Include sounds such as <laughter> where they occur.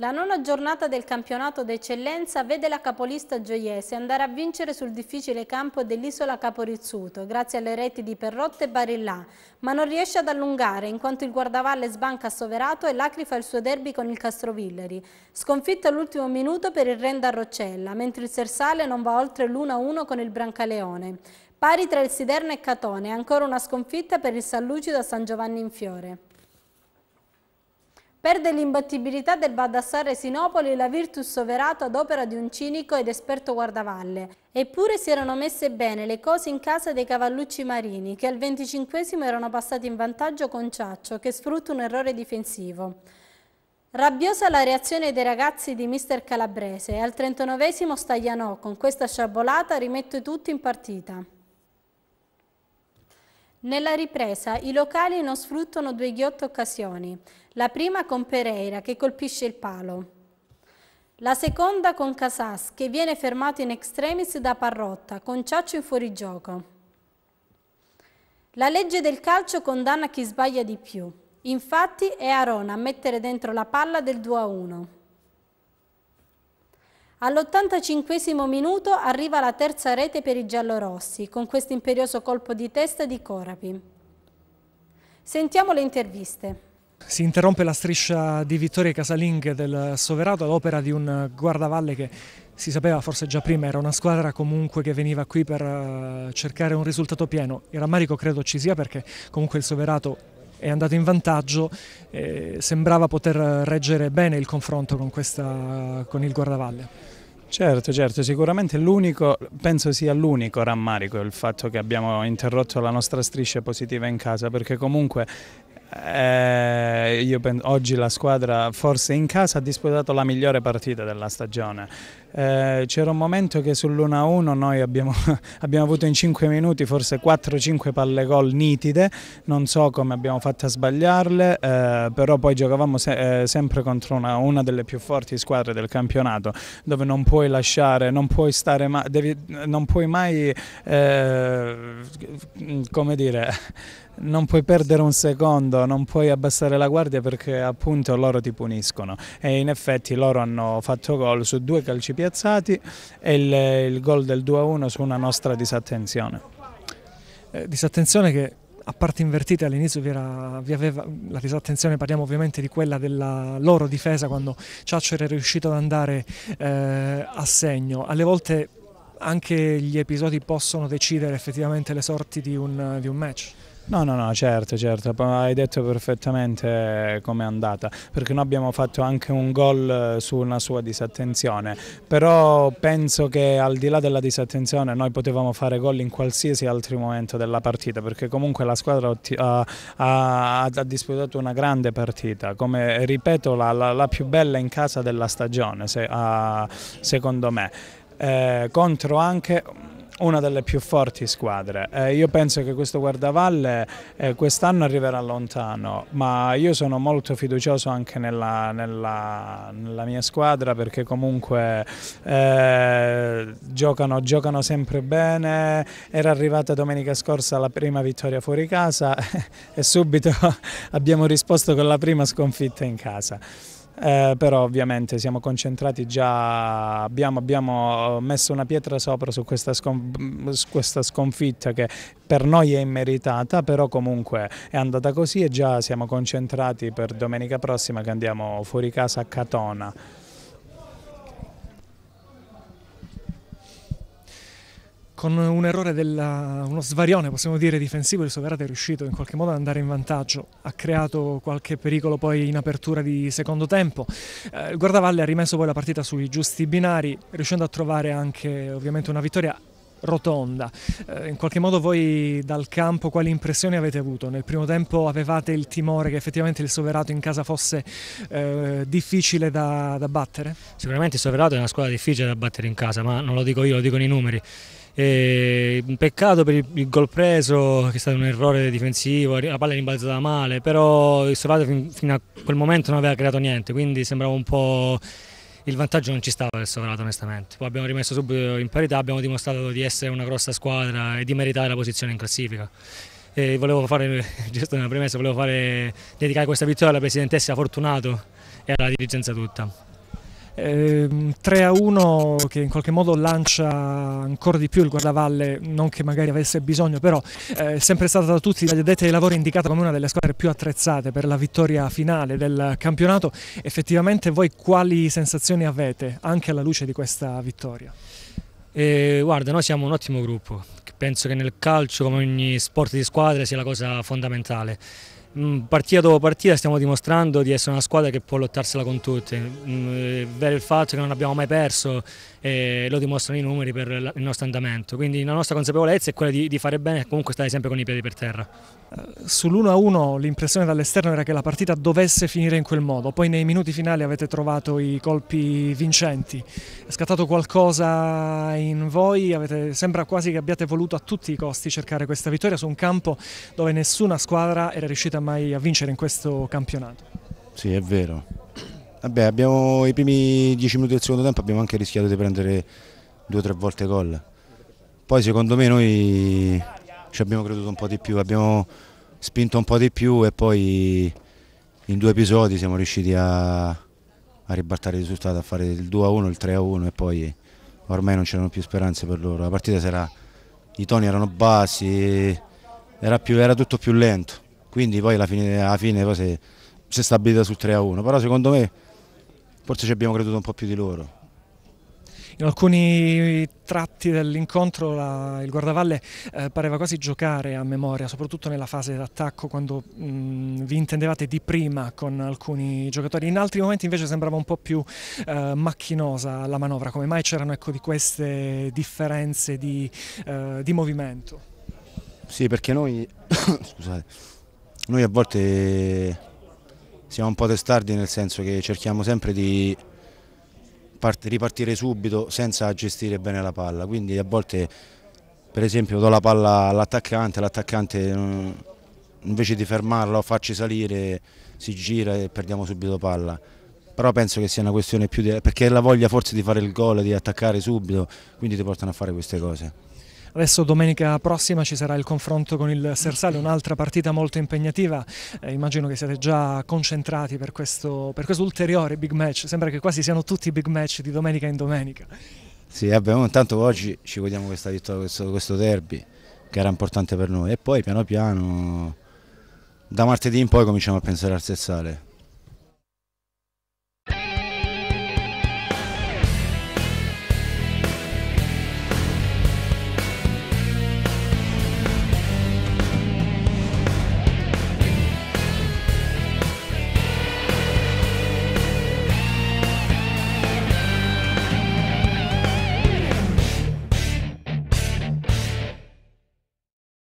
La nona giornata del campionato d'eccellenza vede la capolista gioiese andare a vincere sul difficile campo dell'isola Caporizzuto grazie alle reti di Perrotte e Barillà, ma non riesce ad allungare in quanto il guardavalle sbanca a Soverato e l'Acri fa il suo derby con il Castrovilleri. Sconfitta all'ultimo minuto per il Renda Roccella, mentre il Sersale non va oltre l'1-1 con il Brancaleone. Pari tra il Siderno e Catone, ancora una sconfitta per il San Lucido a San Giovanni in Fiore. Perde l'imbattibilità del Baldassarre Sinopoli la Virtus Soverato ad opera di un cinico ed esperto guardavalle. Eppure si erano messe bene le cose in casa dei cavallucci marini, che al 25 erano passati in vantaggio con Ciaccio, che sfrutta un errore difensivo. Rabbiosa la reazione dei ragazzi di mister Calabrese, al 39 Staglianò con questa sciabolata rimette tutti in partita. Nella ripresa i locali non sfruttano due ghiotte occasioni, la prima con Pereira che colpisce il palo. La seconda con Casas che viene fermato in extremis da Parrotta con Ciaccio in fuorigioco. La legge del calcio condanna chi sbaglia di più. Infatti è Arona a mettere dentro la palla del 2 a 1. All'85 minuto arriva la terza rete per i giallorossi, con questo imperioso colpo di testa di Corapi. Sentiamo le interviste. Si interrompe la striscia di vittorie casalinghe del Soverato all'opera di un guardavalle che si sapeva forse già prima, era una squadra comunque che veniva qui per eh, cercare un risultato pieno. Il rammarico credo ci sia perché comunque il Soverato è andato in vantaggio, eh, sembrava poter reggere bene il confronto con, questa, con il guardavalle. Certo, certo, sicuramente l'unico, penso sia l'unico rammarico il fatto che abbiamo interrotto la nostra striscia positiva in casa, perché comunque eh, io penso, oggi la squadra forse in casa ha disputato la migliore partita della stagione. Eh, c'era un momento che sull'1-1 noi abbiamo, <laughs> abbiamo, avuto in 5 minuti forse 4-5 palle gol nitide, non so come abbiamo fatto a sbagliarle, eh, però poi giocavamo se, eh, sempre contro una, una, delle più forti squadre del campionato, dove non puoi lasciare, non puoi, stare ma, devi, non puoi mai, eh, come dire, <laughs> non puoi perdere un secondo dicendo non puoi abbassare la guardia perché appunto loro ti puniscono e in effetti loro hanno fatto gol su due calci piazzati e il, il gol del 2-1 su una nostra disattenzione. Eh, disattenzione che a parte invertite all'inizio vi, era, vi aveva la disattenzione, parliamo ovviamente di quella della loro difesa quando Ciaccio è riuscito ad andare eh, a segno. Alle volte anche gli episodi possono decidere effettivamente le sorti di un, di un match. No, no, no, certo, certo, hai detto perfettamente com'è andata, perché noi abbiamo fatto anche un gol eh, su una sua disattenzione, però penso che al di là della disattenzione noi potevamo fare gol in qualsiasi altro momento della partita, perché comunque la squadra ha, ha, ha disputato una grande partita, come ripeto la, la, la, più bella in casa della stagione, se, a, secondo me, eh, contro anche una delle più forti squadre. Eh, io penso che questo Guardavalle eh, quest'anno arriverà lontano, ma io sono molto fiducioso anche nella, nella, nella mia squadra perché comunque eh, giocano, giocano, sempre bene. Era arrivata domenica scorsa la prima vittoria fuori casa <laughs> e subito <laughs> abbiamo risposto con la prima sconfitta in casa eh, però ovviamente siamo concentrati già, abbiamo, abbiamo, eh, messo una pietra sopra su questa, scon su questa sconfitta che per noi è immeritata, però comunque è andata così e già siamo concentrati per domenica prossima che andiamo fuori casa a Catona. con un errore, della, uno svarione possiamo dire difensivo, il Soverato è riuscito in qualche modo ad andare in vantaggio, ha creato qualche pericolo poi in apertura di secondo tempo, eh, il Guardavalle ha rimesso poi la partita sui giusti binari, riuscendo a trovare anche ovviamente una vittoria rotonda. Eh, in qualche modo voi dal campo quali impressioni avete avuto? Nel primo tempo avevate il timore che effettivamente il Soverato in casa fosse eh, difficile da, da battere? Sicuramente il Soverato è una squadra difficile da battere in casa, ma non lo dico io, lo dicono i numeri. E un peccato per il gol preso, che è stato un errore difensivo, la palla è rimbalzata male, però il Sorate fino a quel momento non aveva creato niente, quindi sembrava un po' il vantaggio non ci stava del Sovrato onestamente. Poi abbiamo rimesso subito in parità, abbiamo dimostrato di essere una grossa squadra e di meritare la posizione in classifica. E volevo fare, <laughs> giusto una premessa, volevo fare, dedicare questa vittoria alla Presidentessa Fortunato e alla dirigenza tutta. 3 ehm, a 1 che in qualche modo lancia ancora di più il guardavalle, non che magari avesse bisogno, però eh, è eh, sempre stata da tutti dagli addetti ai lavori indicata come una delle squadre più attrezzate per la vittoria finale del campionato. Effettivamente voi quali sensazioni avete anche alla luce di questa vittoria? Eh, guarda, noi siamo un ottimo gruppo, penso che nel calcio come ogni sport di squadra sia la cosa fondamentale. Mm, partita dopo partita stiamo dimostrando di essere una squadra che può lottarsela con tutti. Mm, vero il fatto che non abbiamo mai perso e lo dimostrano i numeri per il nostro andamento. Quindi la nostra consapevolezza è quella di, di fare bene e comunque stare sempre con i piedi per terra. Eh, Sull'1-1 l'impressione dall'esterno era che la partita dovesse finire in quel modo, poi nei minuti finali avete trovato i colpi vincenti. È scattato qualcosa in voi? Avete, sembra quasi che abbiate voluto a tutti i costi cercare questa vittoria su un campo dove nessuna squadra era riuscita a mantenere ormai a vincere in questo campionato. Sì, è vero. Vabbè, abbiamo i primi dieci minuti del secondo tempo abbiamo anche rischiato di prendere due o tre volte gol. Poi secondo me noi ci abbiamo creduto un po' di più, abbiamo spinto un po' di più e poi in due episodi siamo riusciti a, a ribaltare il risultato, a fare il 2-1, il 3-1 e poi ormai non c'erano più speranze per loro. La partita era, i toni erano bassi, era, più, era tutto più lento quindi poi alla fine, alla fine poi si, si è stabilita sul 3-1, però secondo me forse ci abbiamo creduto un po' più di loro. In alcuni tratti dell'incontro il guardavalle eh, pareva quasi giocare a memoria, soprattutto nella fase d'attacco quando mh, mm, vi intendevate di prima con alcuni giocatori. In altri momenti invece sembrava un po' più eh, macchinosa la manovra, come mai c'erano ecco, di queste differenze di, eh, di movimento? Sì, perché noi, <coughs> scusate, noi a volte siamo un po' testardi nel senso che cerchiamo sempre di ripartire subito senza gestire bene la palla, quindi a volte per esempio do la palla all'attaccante, l'attaccante mm, invece di fermarla o farci salire si gira e perdiamo subito palla però penso che sia una questione più di... perché è la voglia forse di fare il gol, di attaccare subito, quindi ti portano a fare queste cose. Adesso domenica prossima ci sarà il confronto con il Sersale, un'altra partita molto impegnativa, eh, immagino che siate già concentrati per questo, per questo, ulteriore big match, sembra che quasi siano tutti i big match di domenica in domenica. Sì, abbiamo, intanto oggi ci vogliamo questa vittoria, questo, questo derby che era importante per noi e poi piano piano da martedì in poi cominciamo a pensare al Sersale